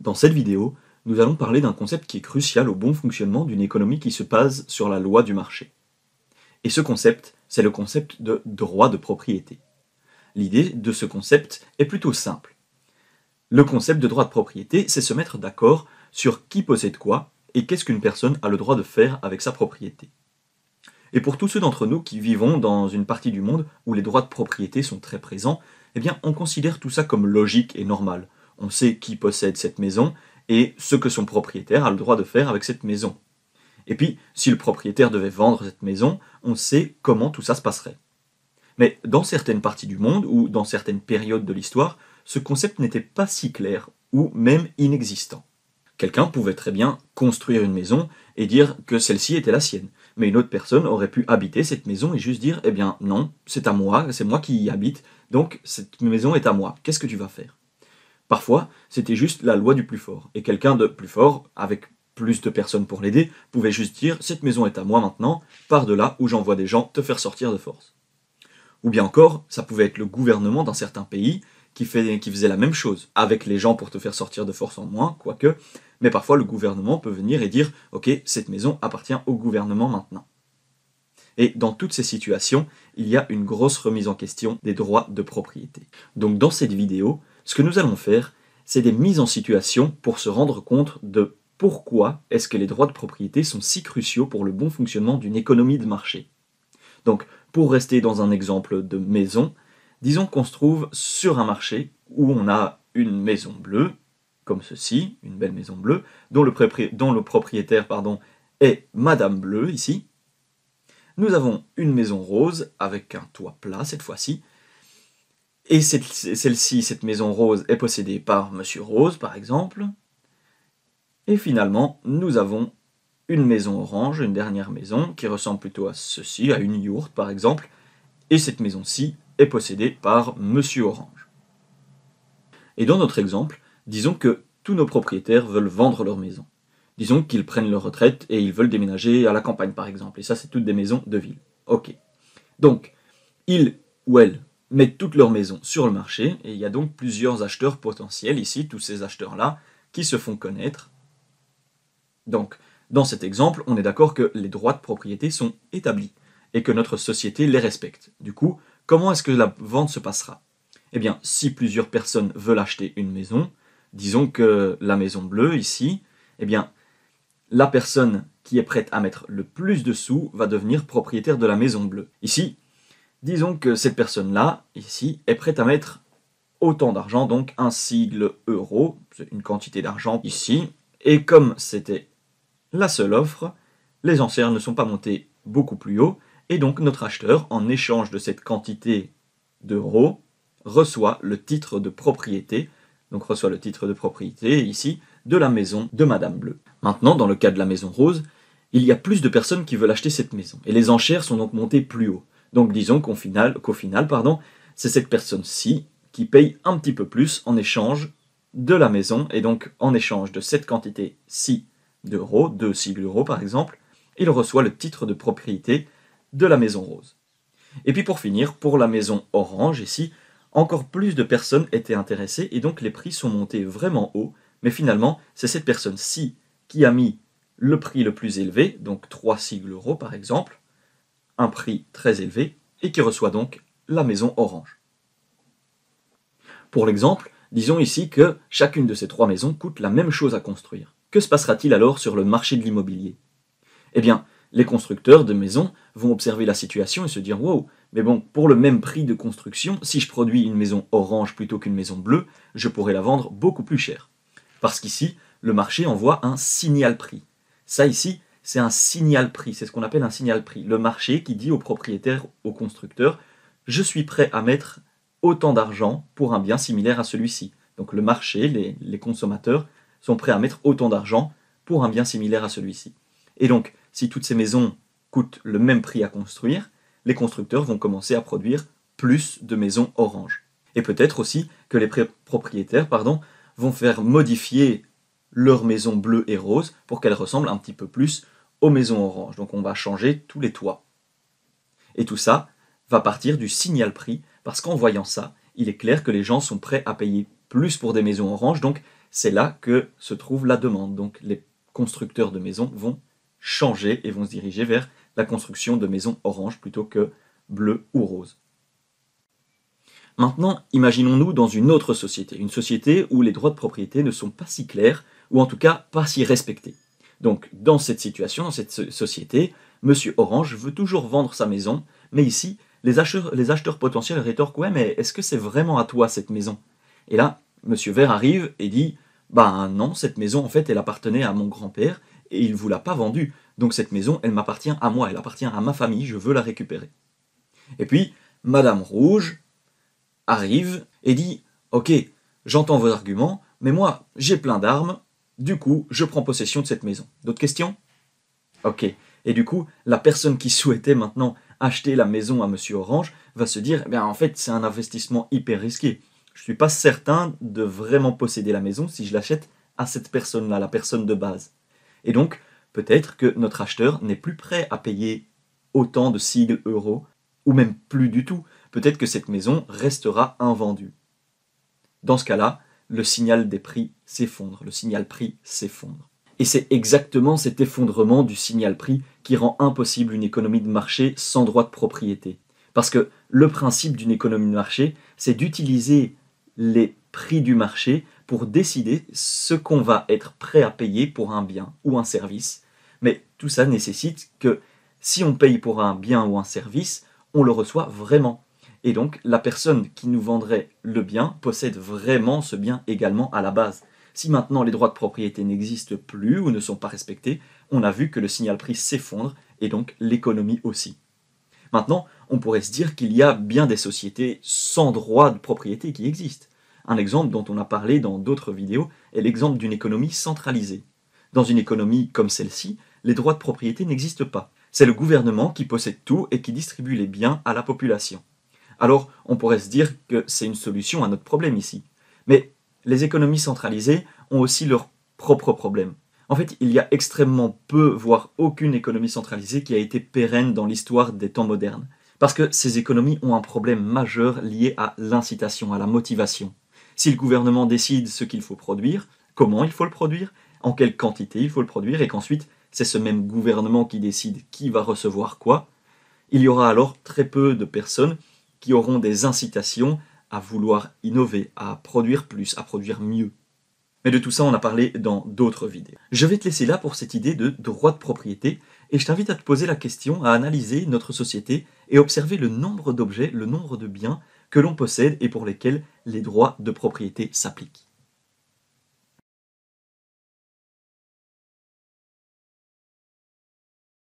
Dans cette vidéo, nous allons parler d'un concept qui est crucial au bon fonctionnement d'une économie qui se base sur la loi du marché. Et ce concept, c'est le concept de droit de propriété. L'idée de ce concept est plutôt simple. Le concept de droit de propriété, c'est se mettre d'accord sur qui possède quoi et qu'est-ce qu'une personne a le droit de faire avec sa propriété. Et pour tous ceux d'entre nous qui vivons dans une partie du monde où les droits de propriété sont très présents, eh bien on considère tout ça comme logique et normal on sait qui possède cette maison et ce que son propriétaire a le droit de faire avec cette maison. Et puis, si le propriétaire devait vendre cette maison, on sait comment tout ça se passerait. Mais dans certaines parties du monde ou dans certaines périodes de l'histoire, ce concept n'était pas si clair ou même inexistant. Quelqu'un pouvait très bien construire une maison et dire que celle-ci était la sienne, mais une autre personne aurait pu habiter cette maison et juste dire Eh bien non, c'est à moi, c'est moi qui y habite, donc cette maison est à moi, qu'est-ce que tu vas faire Parfois, c'était juste la loi du plus fort, et quelqu'un de plus fort, avec plus de personnes pour l'aider, pouvait juste dire Cette maison est à moi maintenant, Par de là où j'envoie des gens te faire sortir de force. Ou bien encore, ça pouvait être le gouvernement d'un certain pays qui, qui faisait la même chose, avec les gens pour te faire sortir de force en moins, quoique, mais parfois le gouvernement peut venir et dire Ok, cette maison appartient au gouvernement maintenant. Et dans toutes ces situations, il y a une grosse remise en question des droits de propriété. Donc dans cette vidéo, ce que nous allons faire, c'est des mises en situation pour se rendre compte de pourquoi est-ce que les droits de propriété sont si cruciaux pour le bon fonctionnement d'une économie de marché. Donc, pour rester dans un exemple de maison, disons qu'on se trouve sur un marché où on a une maison bleue, comme ceci, une belle maison bleue, dont le, propriétaire pardon, est Madame Bleue ici. Nous avons une maison rose avec un toit plat cette fois-ci, et celle-ci, cette maison rose, est possédée par Monsieur Rose, par exemple. Et finalement, nous avons une maison orange, une dernière maison, qui ressemble plutôt à ceci, à une yourte par exemple. Et cette maison-ci est possédée par Monsieur Orange. Et dans notre exemple, disons que tous nos propriétaires veulent vendre leur maison. Disons qu'ils prennent leur retraite et ils veulent déménager à la campagne par exemple. Et ça, c'est toutes des maisons de ville. Ok. Donc, ils ou elles mettent toutes leurs maisons sur le marché et il y a donc plusieurs acheteurs potentiels ici, tous ces acheteurs-là, qui se font connaître. Donc, dans cet exemple, on est d'accord que les droits de propriété sont établis et que notre société les respecte. Du coup, comment est-ce que la vente se passera Eh bien, si plusieurs personnes veulent acheter une maison, disons que la maison bleue ici, eh bien, la personne qui est prête à mettre le plus de sous va devenir propriétaire de la maison bleue. Ici, Disons que cette personne-là, ici, est prête à mettre autant d'argent, donc un sigle euro, une quantité d'argent ici. Et comme c'était la seule offre, les enchères ne sont pas montées beaucoup plus haut, et donc notre acheteur, en échange de cette quantité d'euros, reçoit le titre de propriété, donc reçoit le titre de propriété ici, de la maison de Madame Bleue. Maintenant, dans le cas de la maison rose, il y a plus de personnes qui veulent acheter cette maison, et les enchères sont donc montées plus haut. Donc disons qu'au final, c'est cette personne-ci qui paye un petit peu plus en échange de la maison, et donc en échange de cette quantité-ci d'euros, de sigles euros par exemple, il reçoit le titre de propriété de la maison rose. Et puis pour finir, pour la maison orange ici, encore plus de personnes étaient intéressées et donc les prix sont montés vraiment haut, mais finalement c'est cette personne-ci qui a mis le prix le plus élevé, donc 3 sigles euros par exemple, un prix très élevé et qui reçoit donc la maison orange. Pour l'exemple, disons ici que chacune de ces trois maisons coûte la même chose à construire. Que se passera-t-il alors sur le marché de l'immobilier Eh bien, les constructeurs de maisons vont observer la situation et se dire Wow, mais bon, pour le même prix de construction, si je produis une maison orange plutôt qu'une maison bleue, je pourrais la vendre beaucoup plus cher. Parce qu'ici, le marché envoie un signal prix. Ça ici, c'est un signal prix, c'est ce qu'on appelle un signal prix. Le marché qui dit aux propriétaires, aux constructeurs, je suis prêt à mettre autant d'argent pour un bien similaire à celui-ci. Donc le marché, les, consommateurs, sont prêts à mettre autant d'argent pour un bien similaire à celui-ci. Et donc, si toutes ces maisons coûtent le même prix à construire, les constructeurs vont commencer à produire plus de maisons oranges. Et peut-être aussi que les propriétaires pardon, vont faire modifier leurs maisons bleues et roses pour qu'elles ressemblent un petit peu plus aux maisons orange. Donc on va changer tous les toits. Et tout ça va partir du signal prix, parce qu'en voyant ça, il est clair que les gens sont prêts à payer plus pour des maisons oranges, donc c'est là que se trouve la demande. Donc les constructeurs de maisons vont changer et vont se diriger vers la construction de maisons orange plutôt que bleues ou roses. Maintenant, imaginons-nous dans une autre société, une société où les droits de propriété ne sont pas si clairs, ou en tout cas pas si respectés. Donc dans cette situation, dans cette société, Monsieur Orange veut toujours vendre sa maison, mais ici, les acheteurs, potentiels rétorquent Ouais, mais est-ce que c'est vraiment à toi cette maison Et là, M. Vert arrive et dit Ben non, cette maison en fait elle appartenait à mon grand-père et il ne vous l'a pas vendue. Donc cette maison elle m'appartient à moi, elle appartient à ma famille, je veux la récupérer. Et puis, Madame Rouge arrive et dit Ok, j'entends vos arguments, mais moi j'ai plein d'armes, du coup, je prends possession de cette maison. D'autres questions Ok. Et du coup, la personne qui souhaitait maintenant acheter la maison à Monsieur Orange va se dire, eh en fait, c'est un investissement hyper risqué. Je ne suis pas certain de vraiment posséder la maison si je l'achète à cette personne-là, la personne de base. Et donc, peut-être que notre acheteur n'est plus prêt à payer autant de sigles euros, ou même plus du tout. Peut-être que cette maison restera invendue. Dans ce cas-là, le signal des prix s'effondre, le signal prix s'effondre. Et c'est exactement cet effondrement du signal prix qui rend impossible une économie de marché sans droit de propriété. Parce que le principe d'une économie de marché, c'est d'utiliser les prix du marché pour décider ce qu'on va être prêt à payer pour un bien ou un service. Mais tout ça nécessite que si on paye pour un bien ou un service, on le reçoit vraiment. Et donc, la personne qui nous vendrait le bien possède vraiment ce bien également à la base. Si maintenant les droits de propriété n'existent plus ou ne sont pas respectés, on a vu que le signal prix s'effondre et donc l'économie aussi. Maintenant, on pourrait se dire qu'il y a bien des sociétés sans droits de propriété qui existent. Un exemple dont on a parlé dans d'autres vidéos est l'exemple d'une économie centralisée. Dans une économie comme celle-ci, les droits de propriété n'existent pas. C'est le gouvernement qui possède tout et qui distribue les biens à la population alors on pourrait se dire que c'est une solution à notre problème ici. Mais les économies centralisées ont aussi leurs propres problèmes. En fait, il y a extrêmement peu, voire aucune économie centralisée qui a été pérenne dans l'histoire des temps modernes. Parce que ces économies ont un problème majeur lié à l'incitation, à la motivation. Si le gouvernement décide ce qu'il faut produire, comment il faut le produire, en quelle quantité il faut le produire, et qu'ensuite c'est ce même gouvernement qui décide qui va recevoir quoi, il y aura alors très peu de personnes qui auront des incitations à vouloir innover, à produire plus, à produire mieux. Mais de tout ça, on a parlé dans d'autres vidéos. Je vais te laisser là pour cette idée de droit de propriété, et je t'invite à te poser la question, à analyser notre société et observer le nombre d'objets, le nombre de biens que l'on possède et pour lesquels les droits de propriété s'appliquent.